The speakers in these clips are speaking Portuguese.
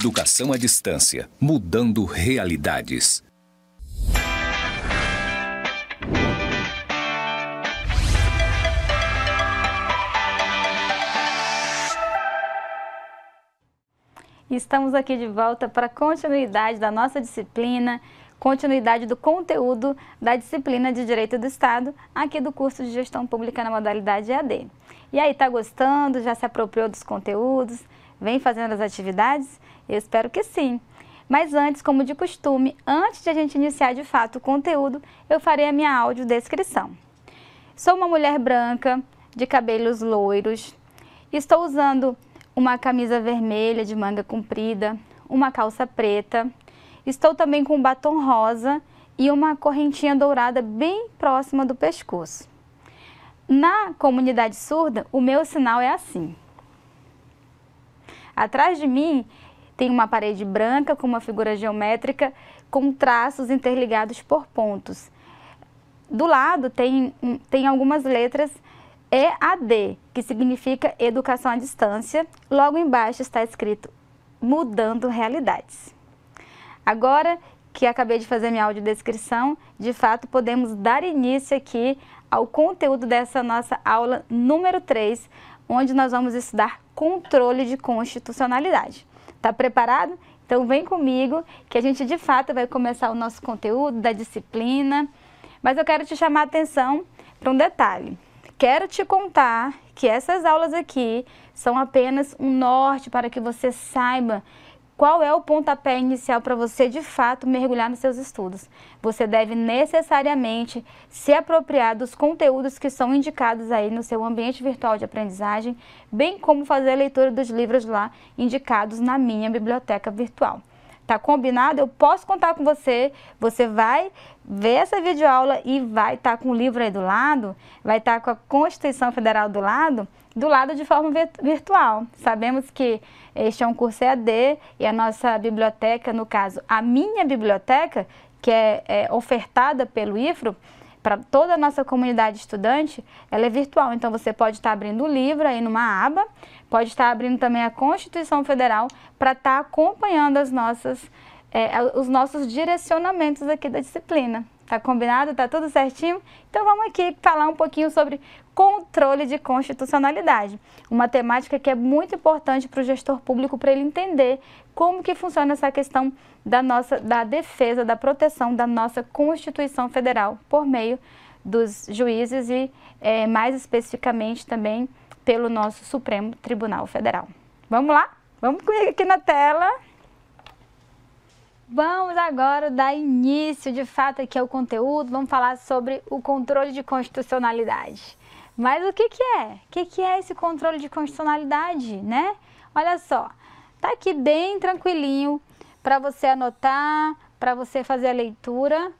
Educação à distância, mudando realidades. Estamos aqui de volta para a continuidade da nossa disciplina, continuidade do conteúdo da disciplina de Direito do Estado, aqui do curso de Gestão Pública na modalidade EAD. E aí, está gostando? Já se apropriou dos conteúdos? Vem fazendo as atividades? Eu espero que sim. Mas antes, como de costume, antes de a gente iniciar de fato o conteúdo, eu farei a minha audiodescrição. Sou uma mulher branca, de cabelos loiros, estou usando uma camisa vermelha de manga comprida, uma calça preta, estou também com um batom rosa e uma correntinha dourada bem próxima do pescoço. Na comunidade surda, o meu sinal é assim. Atrás de mim tem uma parede branca com uma figura geométrica com traços interligados por pontos. Do lado tem, tem algumas letras EAD, que significa Educação à Distância. Logo embaixo está escrito Mudando Realidades. Agora que acabei de fazer minha audiodescrição, de fato podemos dar início aqui ao conteúdo dessa nossa aula número 3, onde nós vamos estudar controle de constitucionalidade. Está preparado? Então vem comigo que a gente de fato vai começar o nosso conteúdo da disciplina, mas eu quero te chamar a atenção para um detalhe. Quero te contar que essas aulas aqui são apenas um norte para que você saiba qual é o pontapé inicial para você de fato mergulhar nos seus estudos. Você deve necessariamente se apropriar dos conteúdos que são indicados aí no seu ambiente virtual de aprendizagem, bem como fazer a leitura dos livros lá indicados na minha biblioteca virtual. Tá combinado? Eu posso contar com você. Você vai ver essa videoaula e vai estar tá com o livro aí do lado, vai estar tá com a Constituição Federal do lado, do lado de forma virtual. Sabemos que este é um curso EAD e a nossa biblioteca, no caso, a minha biblioteca, que é, é ofertada pelo IFRO, para toda a nossa comunidade estudante, ela é virtual. Então você pode estar tá abrindo o livro aí numa aba pode estar abrindo também a Constituição Federal para estar tá acompanhando as nossas, é, os nossos direcionamentos aqui da disciplina. Tá combinado? Tá tudo certinho? Então vamos aqui falar um pouquinho sobre controle de constitucionalidade, uma temática que é muito importante para o gestor público para ele entender como que funciona essa questão da nossa da defesa, da proteção da nossa Constituição Federal por meio dos juízes e é, mais especificamente também pelo nosso Supremo Tribunal Federal. Vamos lá? Vamos comigo aqui na tela. Vamos agora dar início, de fato, aqui ao conteúdo. Vamos falar sobre o controle de constitucionalidade. Mas o que, que é? O que, que é esse controle de constitucionalidade, né? Olha só, tá aqui bem tranquilinho para você anotar, para você fazer a leitura.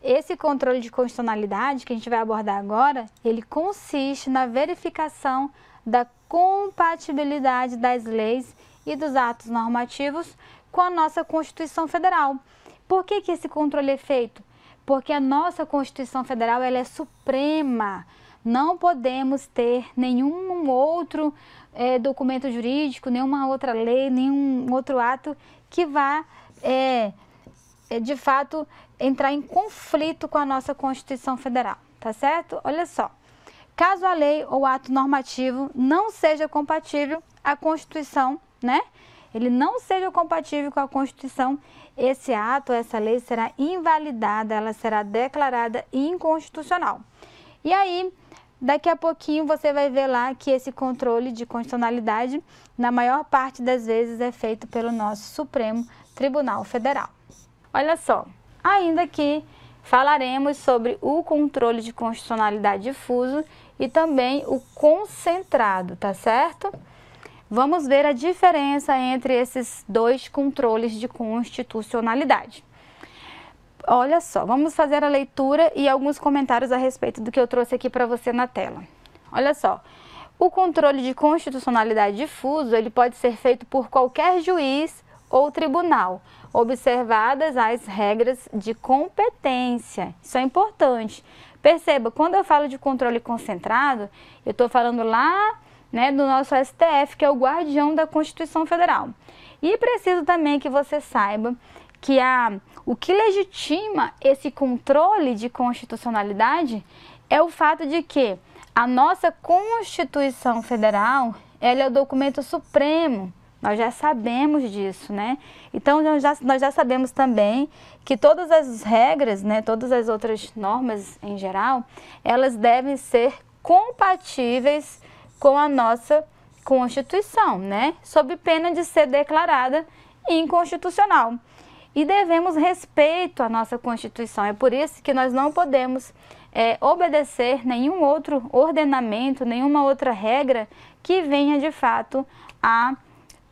Esse controle de constitucionalidade que a gente vai abordar agora, ele consiste na verificação da compatibilidade das leis e dos atos normativos com a nossa Constituição Federal. Por que, que esse controle é feito? Porque a nossa Constituição Federal ela é suprema. Não podemos ter nenhum outro é, documento jurídico, nenhuma outra lei, nenhum outro ato que vá, é, é de fato, entrar em conflito com a nossa Constituição Federal, tá certo? Olha só caso a lei ou ato normativo não seja compatível à Constituição, né? Ele não seja compatível com a Constituição, esse ato, essa lei será invalidada, ela será declarada inconstitucional. E aí, daqui a pouquinho você vai ver lá que esse controle de constitucionalidade, na maior parte das vezes, é feito pelo nosso Supremo Tribunal Federal. Olha só, ainda que falaremos sobre o controle de constitucionalidade difuso e também o concentrado, tá certo? Vamos ver a diferença entre esses dois controles de constitucionalidade. Olha só, vamos fazer a leitura e alguns comentários a respeito do que eu trouxe aqui para você na tela. Olha só, o controle de constitucionalidade difuso, ele pode ser feito por qualquer juiz ou tribunal, observadas as regras de competência. Isso é importante. Perceba, quando eu falo de controle concentrado, eu estou falando lá né, do nosso STF, que é o guardião da Constituição Federal. E preciso também que você saiba que a, o que legitima esse controle de constitucionalidade é o fato de que a nossa Constituição Federal ela é o documento supremo nós já sabemos disso, né? Então, nós já, nós já sabemos também que todas as regras, né, todas as outras normas em geral, elas devem ser compatíveis com a nossa Constituição, né? Sob pena de ser declarada inconstitucional. E devemos respeito à nossa Constituição. É por isso que nós não podemos é, obedecer nenhum outro ordenamento, nenhuma outra regra que venha de fato a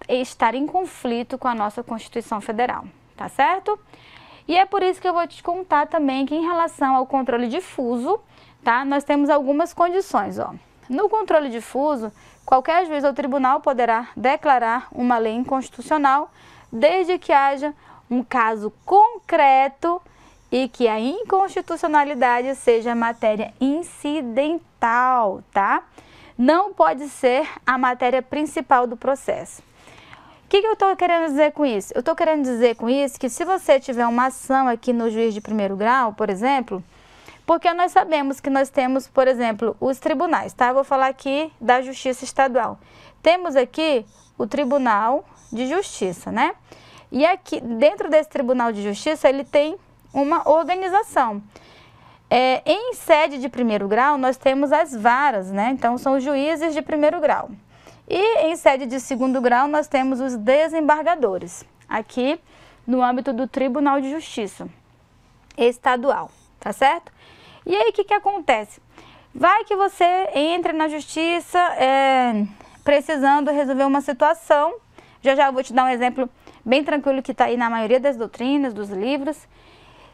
estar em conflito com a nossa Constituição Federal, tá certo? E é por isso que eu vou te contar também que em relação ao controle difuso, tá? Nós temos algumas condições, ó. No controle difuso, qualquer juiz ou tribunal poderá declarar uma lei inconstitucional desde que haja um caso concreto e que a inconstitucionalidade seja matéria incidental, tá? Não pode ser a matéria principal do processo que, que eu estou querendo dizer com isso? Eu estou querendo dizer com isso que se você tiver uma ação aqui no juiz de primeiro grau, por exemplo, porque nós sabemos que nós temos, por exemplo, os tribunais, tá? Eu vou falar aqui da Justiça Estadual. Temos aqui o Tribunal de Justiça, né? E aqui, dentro desse Tribunal de Justiça, ele tem uma organização. É, em sede de primeiro grau, nós temos as varas, né? Então, são os juízes de primeiro grau. E em sede de segundo grau, nós temos os desembargadores, aqui no âmbito do Tribunal de Justiça Estadual, tá certo? E aí, o que, que acontece? Vai que você entra na justiça é, precisando resolver uma situação, já já eu vou te dar um exemplo bem tranquilo que está aí na maioria das doutrinas, dos livros.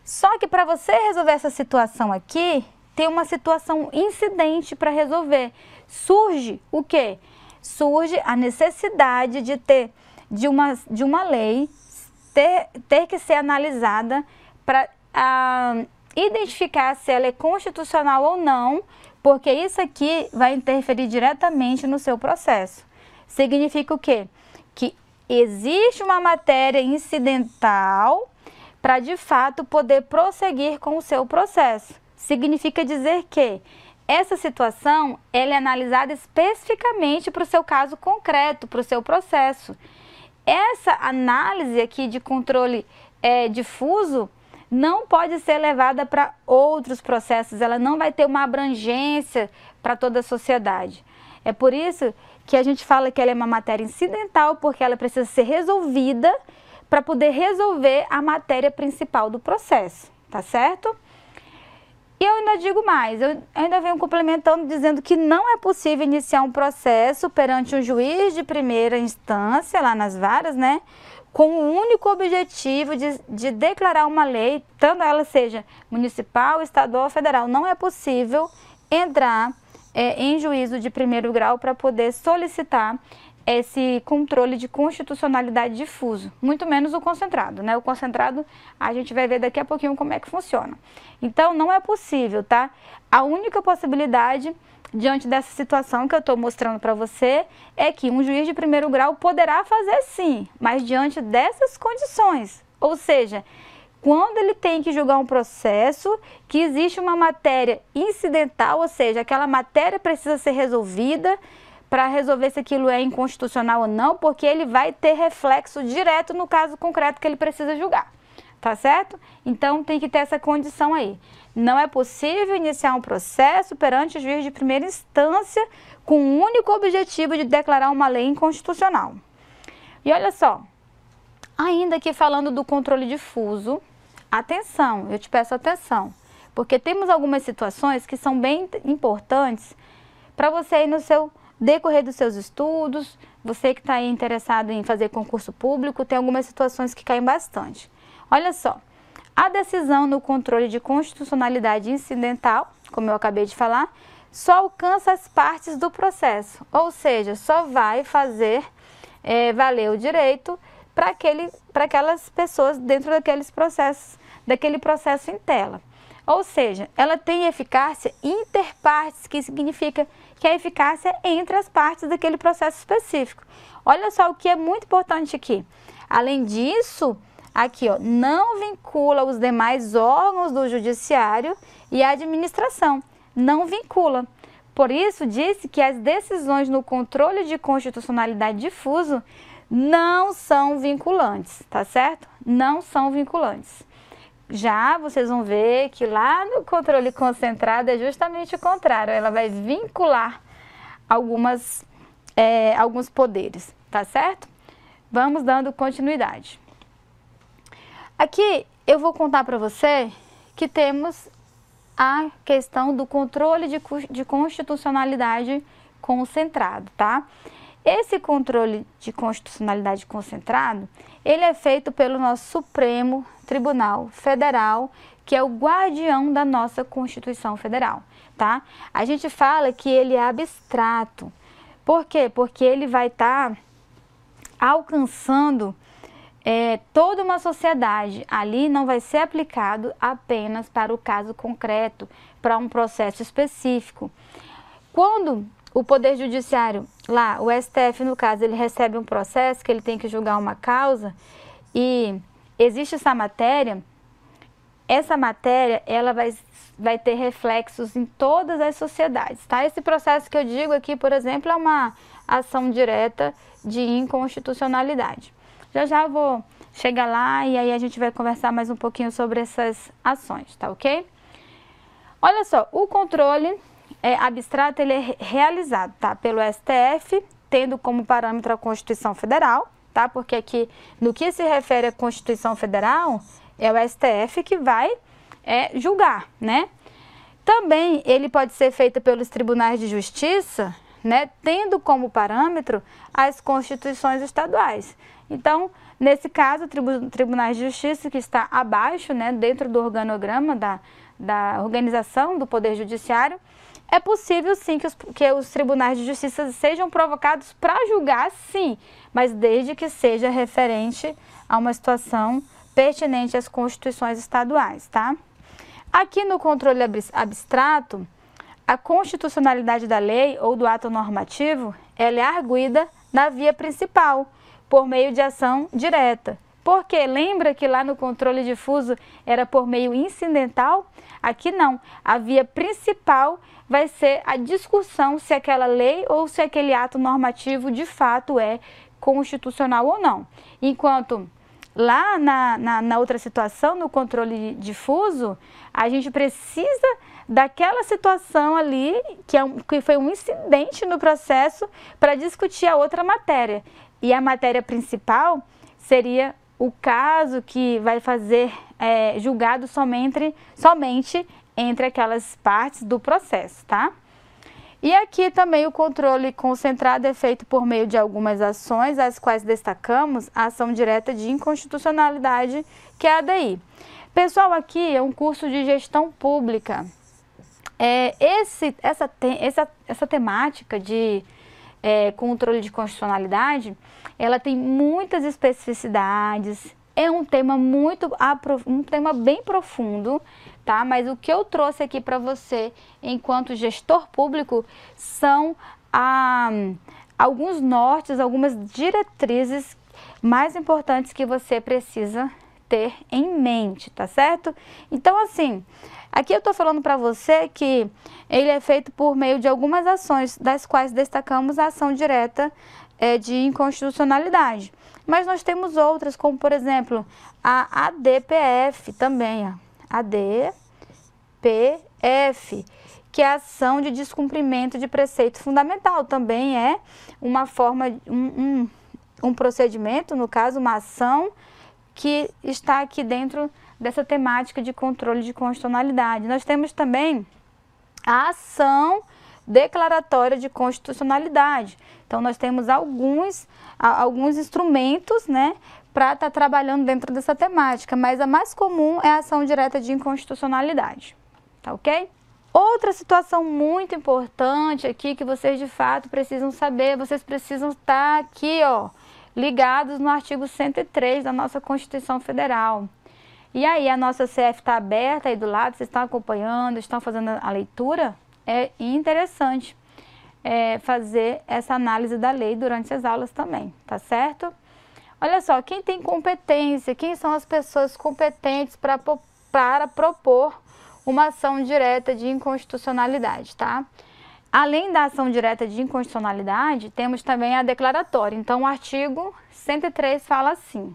Só que para você resolver essa situação aqui, tem uma situação incidente para resolver. Surge o quê? surge a necessidade de ter de uma, de uma lei ter, ter que ser analisada para uh, ah, identificar se ela é constitucional ou não, porque isso aqui vai interferir diretamente no seu processo. Significa o quê? Que existe uma matéria incidental para de fato poder prosseguir com o seu processo. Significa dizer que essa situação ela é analisada especificamente para o seu caso concreto, para o seu processo. Essa análise aqui de controle é, difuso não pode ser levada para outros processos, ela não vai ter uma abrangência para toda a sociedade. É por isso que a gente fala que ela é uma matéria incidental, porque ela precisa ser resolvida para poder resolver a matéria principal do processo, tá certo? E eu ainda digo mais, eu ainda venho complementando dizendo que não é possível iniciar um processo perante um juiz de primeira instância, lá nas varas, né? Com o único objetivo de, de declarar uma lei, tanto ela seja municipal, estadual ou federal. Não é possível entrar é, em juízo de primeiro grau para poder solicitar esse controle de constitucionalidade difuso, muito menos o concentrado, né? O concentrado a gente vai ver daqui a pouquinho como é que funciona. Então não é possível, tá? A única possibilidade diante dessa situação que eu estou mostrando para você é que um juiz de primeiro grau poderá fazer sim, mas diante dessas condições, ou seja, quando ele tem que julgar um processo que existe uma matéria incidental, ou seja, aquela matéria precisa ser resolvida para resolver se aquilo é inconstitucional ou não, porque ele vai ter reflexo direto no caso concreto que ele precisa julgar. Tá certo? Então tem que ter essa condição aí. Não é possível iniciar um processo perante o juiz de primeira instância com o único objetivo de declarar uma lei inconstitucional. E olha só, ainda aqui falando do controle difuso, atenção, eu te peço atenção, porque temos algumas situações que são bem importantes para você aí no seu decorrer dos seus estudos, você que está interessado em fazer concurso público, tem algumas situações que caem bastante. Olha só, a decisão no controle de constitucionalidade incidental, como eu acabei de falar, só alcança as partes do processo, ou seja, só vai fazer é, valer o direito para aquelas pessoas dentro daqueles processos, daquele processo em tela. Ou seja, ela tem eficácia interpartes, que significa que a eficácia é entre as partes daquele processo específico. Olha só o que é muito importante aqui. Além disso, aqui, ó, não vincula os demais órgãos do judiciário e a administração. Não vincula. Por isso, disse que as decisões no controle de constitucionalidade difuso não são vinculantes, tá certo? Não são vinculantes. Já vocês vão ver que lá no controle concentrado é justamente o contrário, ela vai vincular algumas, é, alguns poderes, tá certo? Vamos dando continuidade. Aqui eu vou contar para você que temos a questão do controle de, de constitucionalidade concentrado, tá? Esse controle de constitucionalidade concentrado, ele é feito pelo nosso Supremo Tribunal Federal, que é o guardião da nossa Constituição Federal, tá? A gente fala que ele é abstrato. Por quê? Porque ele vai estar tá alcançando é, toda uma sociedade. Ali não vai ser aplicado apenas para o caso concreto, para um processo específico. Quando o Poder Judiciário, lá, o STF, no caso, ele recebe um processo que ele tem que julgar uma causa e existe essa matéria. Essa matéria, ela vai, vai ter reflexos em todas as sociedades, tá? Esse processo que eu digo aqui, por exemplo, é uma ação direta de inconstitucionalidade. Já já vou chegar lá e aí a gente vai conversar mais um pouquinho sobre essas ações, tá ok? Olha só, o controle é, abstrato ele é realizado tá, pelo STF, tendo como parâmetro a Constituição Federal, tá? Porque aqui, no que se refere à Constituição Federal, é o STF que vai é, julgar, né? Também ele pode ser feito pelos tribunais de justiça, né, tendo como parâmetro as constituições estaduais. Então, nesse caso, tribunais de justiça que está abaixo, né, dentro do organograma da, da organização do Poder Judiciário, é possível sim que os, que os tribunais de justiça sejam provocados para julgar, sim, mas desde que seja referente a uma situação pertinente às constituições estaduais, tá? Aqui no controle abstrato, a constitucionalidade da lei ou do ato normativo, ela é arguída na via principal, por meio de ação direta. Porque lembra que lá no controle difuso era por meio incidental? Aqui não. A via principal é vai ser a discussão se aquela lei ou se aquele ato normativo de fato é constitucional ou não. Enquanto lá na, na, na, outra situação, no controle difuso, a gente precisa daquela situação ali, que, é um, que foi um incidente no processo, para discutir a outra matéria. E a matéria principal seria o caso que vai fazer é, julgado somente, somente entre aquelas partes do processo, tá? E aqui também o controle concentrado é feito por meio de algumas ações, as quais destacamos a ação direta de inconstitucionalidade, que é a DI. Pessoal, aqui é um curso de gestão pública. É, esse, essa, te, essa, essa temática de é, controle de constitucionalidade, ela tem muitas especificidades, é um tema muito um tema bem profundo, tá? Mas o que eu trouxe aqui para você, enquanto gestor público, são ah, alguns nortes, algumas diretrizes mais importantes que você precisa ter em mente, tá certo? Então, assim, aqui eu tô falando para você que ele é feito por meio de algumas ações, das quais destacamos a ação direta é, de inconstitucionalidade. Mas nós temos outras, como por exemplo, a ADPF também, a ADPF, que é a ação de descumprimento de preceito fundamental, também é uma forma, um, um, um procedimento, no caso, uma ação que está aqui dentro dessa temática de controle de constitucionalidade. Nós temos também a ação declaratória de constitucionalidade. Então, nós temos alguns, alguns instrumentos né, para estar tá trabalhando dentro dessa temática, mas a mais comum é a ação direta de inconstitucionalidade. Tá ok? Outra situação muito importante aqui que vocês de fato precisam saber, vocês precisam estar tá aqui, ó, ligados no artigo 103 da nossa Constituição Federal. E aí, a nossa CF está aberta aí do lado, vocês estão acompanhando, estão fazendo a leitura? é interessante é, fazer essa análise da lei durante as aulas também, tá certo? Olha só, quem tem competência, quem são as pessoas competentes pra, para propor uma ação direta de inconstitucionalidade, tá? Além da ação direta de inconstitucionalidade, temos também a declaratória. Então, o artigo 103 fala assim,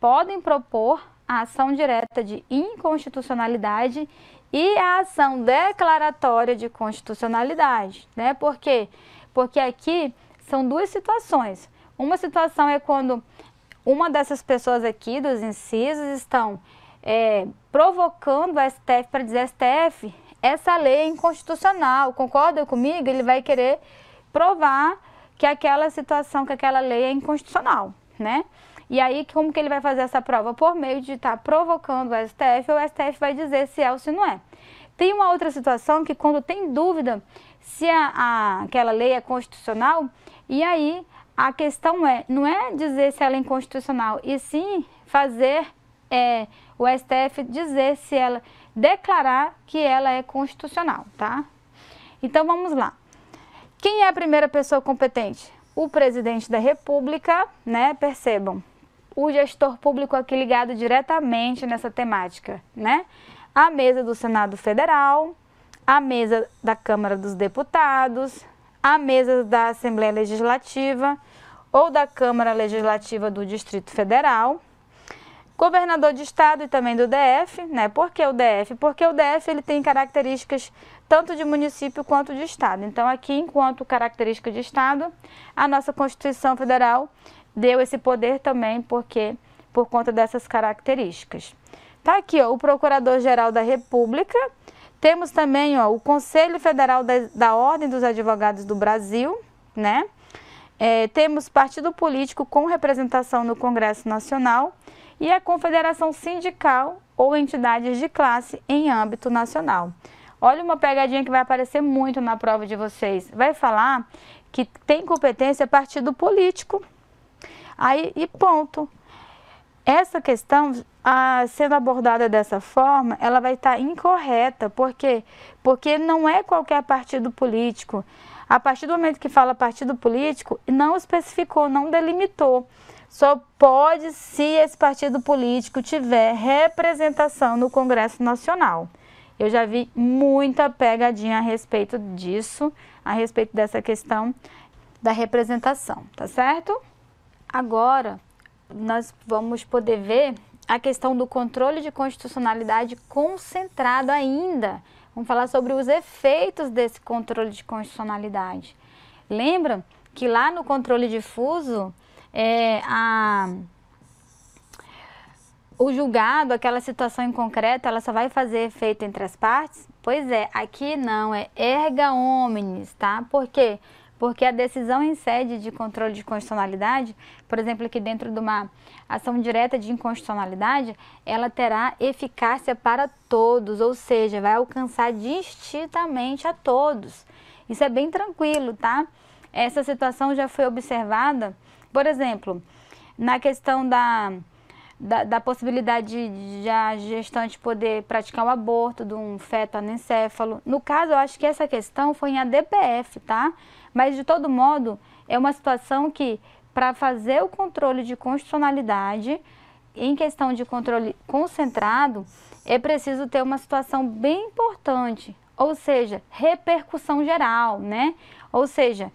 podem propor a ação direta de inconstitucionalidade e a ação declaratória de constitucionalidade, né? Por quê? Porque aqui são duas situações. Uma situação é quando uma dessas pessoas aqui, dos incisos, estão é, provocando o STF para dizer STF, essa lei é inconstitucional, concorda comigo? Ele vai querer provar que aquela situação, que aquela lei é inconstitucional, né? E aí, como que ele vai fazer essa prova? Por meio de estar tá provocando o STF, o STF vai dizer se é ou se não é. Tem uma outra situação que quando tem dúvida se a, a, aquela lei é constitucional, e aí a questão é, não é dizer se ela é inconstitucional, e sim fazer é, o STF dizer se ela, declarar que ela é constitucional, tá? Então vamos lá. Quem é a primeira pessoa competente? O presidente da república, né? Percebam, o gestor público aqui ligado diretamente nessa temática, né? A mesa do Senado Federal, a mesa da Câmara dos Deputados, a mesa da Assembleia Legislativa ou da Câmara Legislativa do Distrito Federal, governador de estado e também do DF, né? Por que o DF? Porque o DF ele tem características tanto de município quanto de estado. Então aqui, enquanto característica de estado, a nossa Constituição Federal deu esse poder também porque por conta dessas características. Tá aqui, ó, o Procurador-Geral da República. Temos também, ó, o Conselho Federal da, da Ordem dos Advogados do Brasil, né? É, temos partido político com representação no Congresso Nacional e a confederação sindical ou entidades de classe em âmbito nacional. Olha uma pegadinha que vai aparecer muito na prova de vocês. Vai falar que tem competência partido político, Aí, e ponto. Essa questão, a, sendo abordada dessa forma, ela vai estar incorreta. Por quê? Porque não é qualquer partido político. A partir do momento que fala partido político, não especificou, não delimitou. Só pode se esse partido político tiver representação no Congresso Nacional. Eu já vi muita pegadinha a respeito disso, a respeito dessa questão da representação, tá certo? Agora, nós vamos poder ver a questão do controle de constitucionalidade concentrado ainda. Vamos falar sobre os efeitos desse controle de constitucionalidade. Lembra que lá no controle difuso, é, a, o julgado, aquela situação em concreto, ela só vai fazer efeito entre as partes? Pois é, aqui não, é erga omnes, tá? Por quê? porque a decisão em sede de controle de constitucionalidade, por exemplo, aqui dentro de uma ação direta de inconstitucionalidade, ela terá eficácia para todos, ou seja, vai alcançar distintamente a todos. Isso é bem tranquilo, tá? Essa situação já foi observada, por exemplo, na questão da da, da possibilidade de, a gestante poder praticar o aborto de um feto anencefalo. No caso, eu acho que essa questão foi em ADPF, tá? Mas, de todo modo, é uma situação que, para fazer o controle de constitucionalidade, em questão de controle concentrado, é preciso ter uma situação bem importante, ou seja, repercussão geral, né? Ou seja,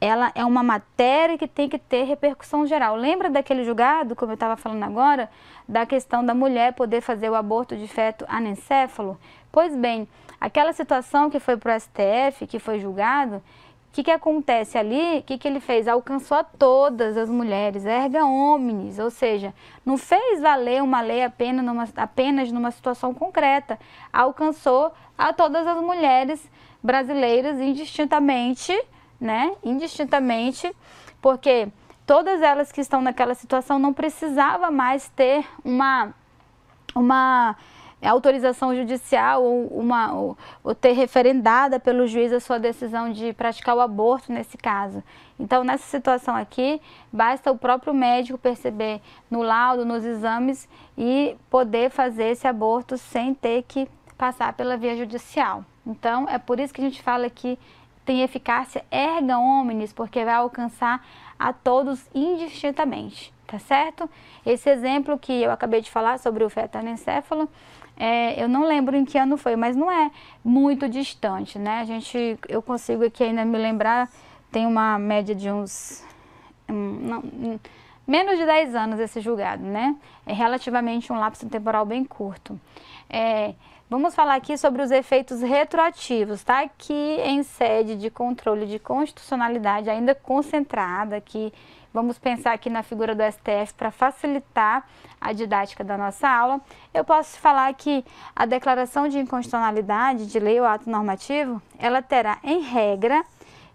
ela é uma matéria que tem que ter repercussão geral. Lembra daquele julgado, como eu estava falando agora, da questão da mulher poder fazer o aborto de feto anencefalo? Pois bem, aquela situação que foi para o STF, que foi julgado, o que, que acontece ali? O que, que ele fez? Alcançou a todas as mulheres, erga homens, ou seja, não fez valer uma lei apenas numa, apenas numa situação concreta, alcançou a todas as mulheres brasileiras indistintamente né? Indistintamente, porque todas elas que estão naquela situação não precisava mais ter uma uma autorização judicial ou, uma, ou, ou ter referendada pelo juiz a sua decisão de praticar o aborto nesse caso. Então, nessa situação aqui, basta o próprio médico perceber no laudo, nos exames e poder fazer esse aborto sem ter que passar pela via judicial. Então, é por isso que a gente fala que tem eficácia erga omnes, porque vai alcançar a todos indistintamente, tá certo? Esse exemplo que eu acabei de falar sobre o fetanoencéfalo, é, eu não lembro em que ano foi, mas não é muito distante, né? A gente, eu consigo aqui ainda me lembrar, tem uma média de uns... Um, não, menos de 10 anos esse julgado, né? É relativamente um lapso temporal bem curto. É, Vamos falar aqui sobre os efeitos retroativos, tá? Aqui em sede de controle de constitucionalidade, ainda concentrada aqui. Vamos pensar aqui na figura do STF para facilitar a didática da nossa aula. Eu posso falar que a declaração de inconstitucionalidade de lei ou ato normativo, ela terá, em regra,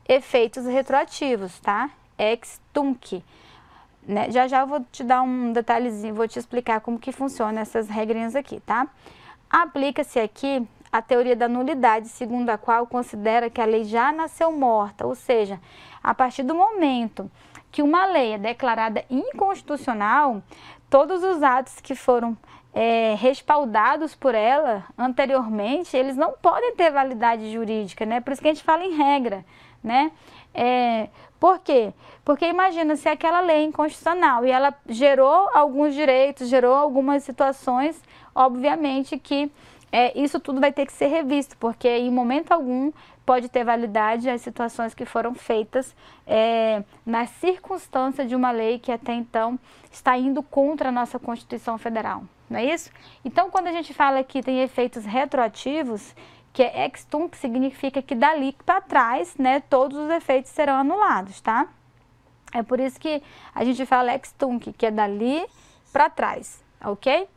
efeitos retroativos, tá? Ex tunc. Né? Já já eu vou te dar um detalhezinho, vou te explicar como que funciona essas regrinhas aqui, tá? Tá? Aplica-se aqui a teoria da nulidade, segundo a qual considera que a lei já nasceu morta, ou seja, a partir do momento que uma lei é declarada inconstitucional, todos os atos que foram é, respaldados por ela anteriormente, eles não podem ter validade jurídica, né? Por isso que a gente fala em regra, né? É, por quê? Porque imagina se aquela lei é inconstitucional e ela gerou alguns direitos, gerou algumas situações, obviamente que é, isso tudo vai ter que ser revisto, porque em momento algum pode ter validade as situações que foram feitas é, na circunstância de uma lei que até então está indo contra a nossa Constituição Federal, não é isso? Então, quando a gente fala que tem efeitos retroativos, que é extum, que significa que dali para trás, né, todos os efeitos serão anulados, tá? É por isso que a gente fala tunc, que é dali para trás, ok?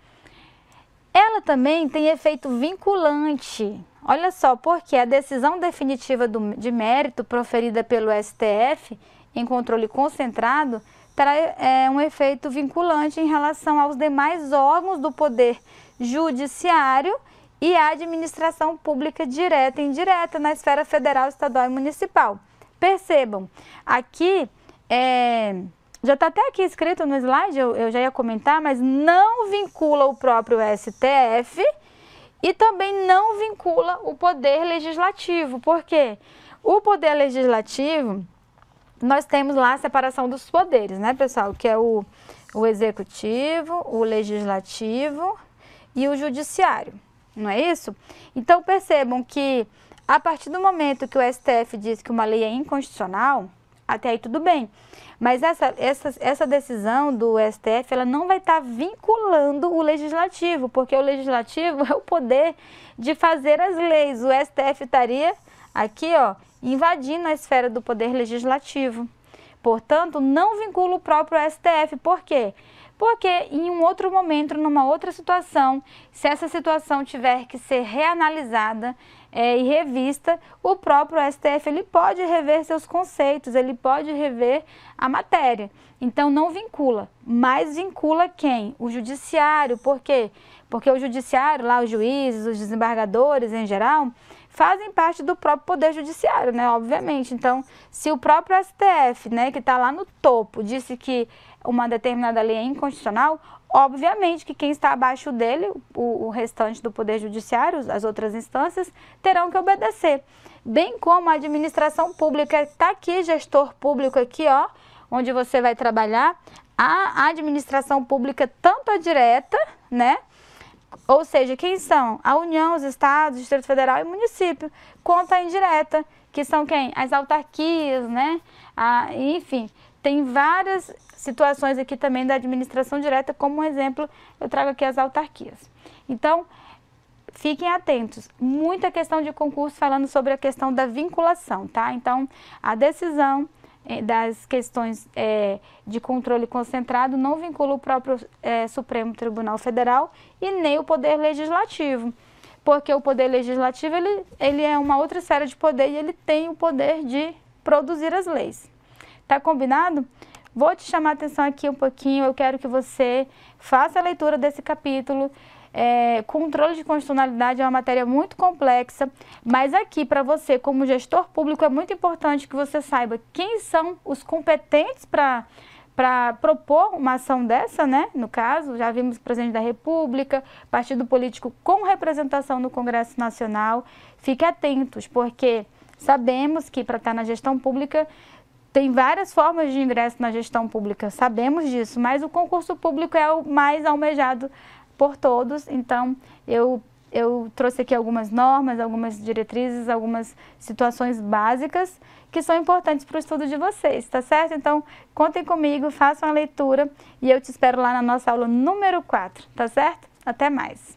Ela também tem efeito vinculante. Olha só, porque a decisão definitiva do, de mérito proferida pelo STF em controle concentrado terá é, um efeito vinculante em relação aos demais órgãos do poder judiciário e a administração pública direta e indireta na esfera federal, estadual e municipal. Percebam, aqui é, já está até aqui escrito no slide, eu, eu já ia comentar, mas não vincula o próprio STF e também não vincula o poder legislativo, porque o poder legislativo nós temos lá a separação dos poderes, né, pessoal? Que é o, o executivo, o legislativo e o judiciário não é isso? Então percebam que a partir do momento que o STF diz que uma lei é inconstitucional, até aí tudo bem. Mas essa, essa, essa decisão do STF ela não vai estar vinculando o legislativo, porque o legislativo é o poder de fazer as leis. O STF estaria aqui, ó, invadindo a esfera do poder legislativo. Portanto, não vincula o próprio STF. Por quê? Porque porque em um outro momento, numa outra situação, se essa situação tiver que ser reanalisada é, e revista, o próprio STF ele pode rever seus conceitos, ele pode rever a matéria. Então não vincula, mas vincula quem? O judiciário. Por quê? Porque o judiciário, lá os juízes, os desembargadores em geral, fazem parte do próprio Poder Judiciário, né? Obviamente. Então, se o próprio STF, né, que está lá no topo, disse que uma determinada lei é inconstitucional, obviamente que quem está abaixo dele, o, o restante do Poder Judiciário, as outras instâncias, terão que obedecer. Bem como a administração pública, está aqui, gestor público aqui, ó, onde você vai trabalhar, a administração pública, tanto a direta, né? Ou seja, quem são? A União, os estados, o Distrito Federal e o município. Conta indireta, que são quem? As autarquias, né? Ah, enfim, tem várias situações aqui também da administração direta, como um exemplo, eu trago aqui as autarquias. Então, fiquem atentos. Muita questão de concurso falando sobre a questão da vinculação, tá? Então, a decisão é, das questões é, de controle concentrado não vincula o próprio é, Supremo Tribunal Federal e nem o Poder Legislativo, porque o Poder Legislativo ele, ele é uma outra série de poder e ele tem o poder de produzir as leis. Tá combinado? Vou te chamar a atenção aqui um pouquinho, eu quero que você faça a leitura desse capítulo, é, controle de constitucionalidade é uma matéria muito complexa, mas aqui para você, como gestor público, é muito importante que você saiba quem são os competentes para para propor uma ação dessa, né? No caso, já vimos presidente da República, partido político com representação no Congresso Nacional. Fique atentos, porque sabemos que para estar tá na gestão pública tem várias formas de ingresso na gestão pública, sabemos disso, mas o concurso público é o mais almejado por todos. Então, eu, eu trouxe aqui algumas normas, algumas diretrizes, algumas situações básicas que são importantes para o estudo de vocês, tá certo? Então, contem comigo, façam a leitura e eu te espero lá na nossa aula número 4, tá certo? Até mais!